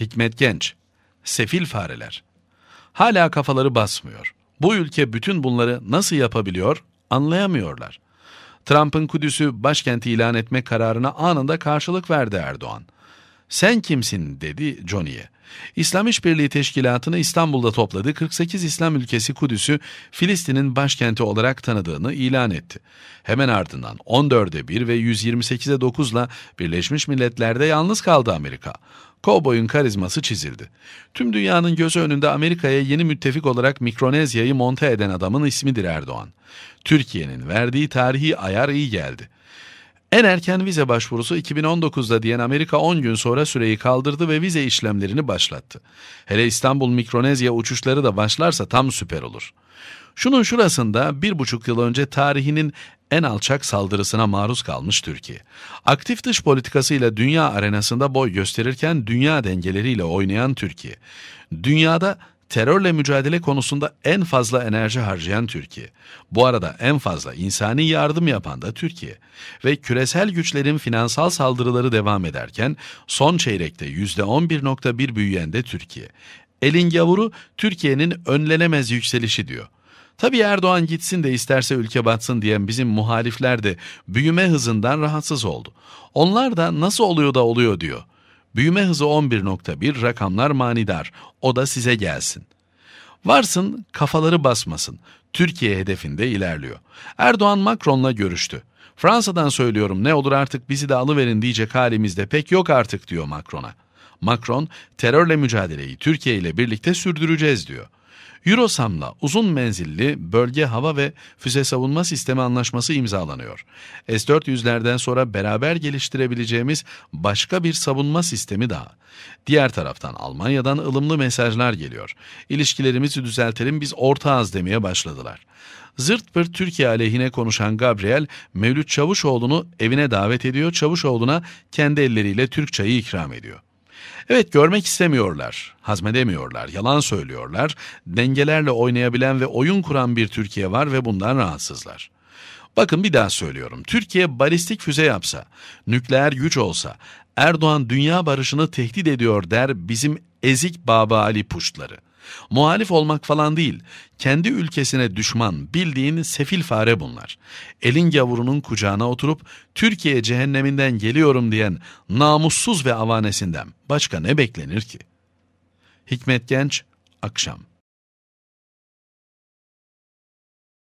Hikmet Genç, Sefil Fareler. Hala kafaları basmıyor. Bu ülke bütün bunları nasıl yapabiliyor anlayamıyorlar. Trump'ın Kudüs'ü başkenti ilan etme kararına anında karşılık verdi Erdoğan. Sen kimsin dedi Johnny'ye. İslam İşbirliği Teşkilatı'nı İstanbul'da topladı, 48 İslam ülkesi Kudüs'ü Filistin'in başkenti olarak tanıdığını ilan etti. Hemen ardından 14'e 1 ve 128'e 9'la Birleşmiş Milletler'de yalnız kaldı Amerika. Kovboy'un karizması çizildi. Tüm dünyanın gözü önünde Amerika'ya yeni müttefik olarak Mikronezya'yı monte eden adamın ismidir Erdoğan. Türkiye'nin verdiği tarihi ayar iyi geldi. En erken vize başvurusu 2019'da diyen Amerika 10 gün sonra süreyi kaldırdı ve vize işlemlerini başlattı. Hele İstanbul Mikronezya uçuşları da başlarsa tam süper olur. Şunun şurasında bir buçuk yıl önce tarihinin en alçak saldırısına maruz kalmış Türkiye. Aktif dış politikasıyla dünya arenasında boy gösterirken dünya dengeleriyle oynayan Türkiye. Dünyada Terörle mücadele konusunda en fazla enerji harcayan Türkiye. Bu arada en fazla insani yardım yapan da Türkiye. Ve küresel güçlerin finansal saldırıları devam ederken son çeyrekte %11.1 büyüyen de Türkiye. Elin gavuru Türkiye'nin önlenemez yükselişi diyor. Tabii Erdoğan gitsin de isterse ülke batsın diyen bizim muhalifler de büyüme hızından rahatsız oldu. Onlar da nasıl oluyor da oluyor diyor. Büyüme hızı 11.1, rakamlar manidar. O da size gelsin. Varsın kafaları basmasın. Türkiye hedefinde ilerliyor. Erdoğan Macron'la görüştü. Fransa'dan söylüyorum ne olur artık bizi de alıverin diyecek halimizde pek yok artık diyor Macron'a. Macron terörle mücadeleyi Türkiye ile birlikte sürdüreceğiz diyor. Eurosam'la uzun menzilli bölge hava ve füze savunma sistemi anlaşması imzalanıyor. S-400'lerden sonra beraber geliştirebileceğimiz başka bir savunma sistemi daha. Diğer taraftan Almanya'dan ılımlı mesajlar geliyor. İlişkilerimizi düzeltelim biz ortağız demeye başladılar. Zırt pırt Türkiye aleyhine konuşan Gabriel, Mevlüt Çavuşoğlu'nu evine davet ediyor, Çavuşoğlu'na kendi elleriyle Türk çayı ikram ediyor. Evet görmek istemiyorlar, hazmedemiyorlar, yalan söylüyorlar, dengelerle oynayabilen ve oyun kuran bir Türkiye var ve bundan rahatsızlar. Bakın bir daha söylüyorum. Türkiye balistik füze yapsa, nükleer güç olsa, Erdoğan dünya barışını tehdit ediyor der bizim ezik Baba Ali puştları. Muhalif olmak falan değil, kendi ülkesine düşman, bildiğin sefil fare bunlar. Elin gavurunun kucağına oturup Türkiye cehenneminden geliyorum diyen namussuz ve avanesinden başka ne beklenir ki? Hikmet Genç, Akşam